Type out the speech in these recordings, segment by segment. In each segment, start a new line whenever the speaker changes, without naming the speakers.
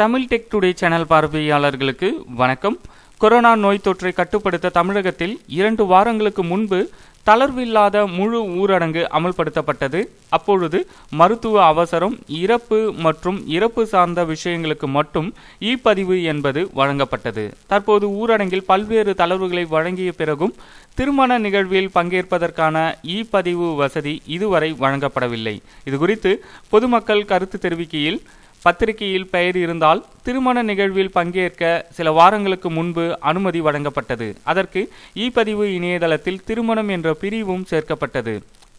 Tamil tech today channel பார்வையாளர்களுக்கு வணக்கம் corona நோய் தொற்றை கட்டுப்படுத்த தமிழகத்தில் இரண்டு வாரங்களுக்கு முன்பு தளர்வில்லாத முழு ஊரடங்கு அமல்படுத்தப்பட்டது அப்பொழுது மருத்துவ அவசரம் இறப்பு மற்றும் இறப்பு சார்ந்த விஷயங்களுக்கு மட்டும் இ பதிவு என்பது வழங்கப்பட்டது தற்போது ஊரடங்கில் பல்வேறு தளர்வுகளை வழங்கிய பிறகும் திருமண நிகழ்வில் பங்கேற்பதற்கான இ பதிவு வசதி இதுவரை வழங்கப்படவில்லை இதுகுறித்து பொதுமக்கள் கருத்து தெரிவிக்கையில் பத்திரிகையில் பெயர் இருந்தால் திருமண நிகழ்வில் பங்கேற்க சில வாரங்களுக்கு முன்பு அனுமதி வழங்கப்பட்டது அதற்கு இ பதிவு இணையதளத்தில் திருமணம் என்ற பிரிவும் சேர்க்கப்பட்டது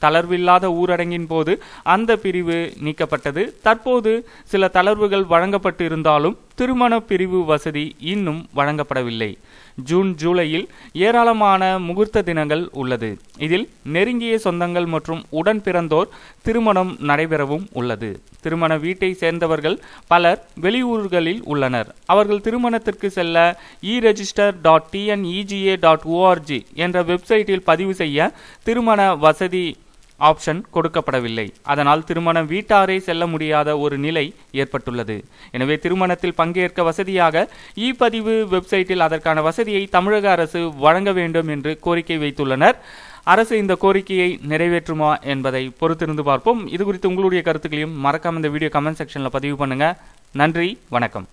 தளர்வில்லாத ஊரடங்கின் போது அந்த பிரிவு நீக்கப்பட்டது தற்போது சில தளர்வுகள் வழங்கப்பட்டு இருந்தாலும் திருமண பிரிவு வசதி இன்னும் வழங்கப்படவில்லை ஜூன் ஜூலையில் ஏராளமான முகூர்த்த தினங்கள் உள்ளது இதில் நெருங்கிய சொந்தங்கள் மற்றும் உடன் பிறந்தோர் திருமணம் நடைபெறவும் உள்ளது திருமண வீட்டை சேர்ந்தவர்கள் பலர் வெளியூர்களில் உள்ளனர் அவர்கள் திருமணத்திற்கு செல்ல e register dot TNEGA dot ORG என்ற வெப்சைட்டில் பதிவு செய்ய திருமண வசதி ஆப்ஷன் கொடுக்கப்படவில்லை அதனால் திருமணம் வீட்டாரே செல்ல முடியாத ஒரு நிலை ஏற்பட்டுள்ளது எனவே திருமணத்தில் பங்கேற்க வசதியாக இ பதிவு வெப்சைட்டில் அதற்கான வசதியை தமிழக அரசு வழங்க வேண்டும் என்று கோரிக்கை வைத்துள்ளனர் அரசு இந்த கோரிக்கையை நிறைவேற்றுமா என்பதை பொறுத்திருந்து பார்ப்போம் இது குறித்து உங்களுடைய கருத்துக்களையும் மறக்காம இந்த வீடியோ கமெண்ட் செக்ஷனில் பதிவு பண்ணுங்கள் நன்றி வணக்கம்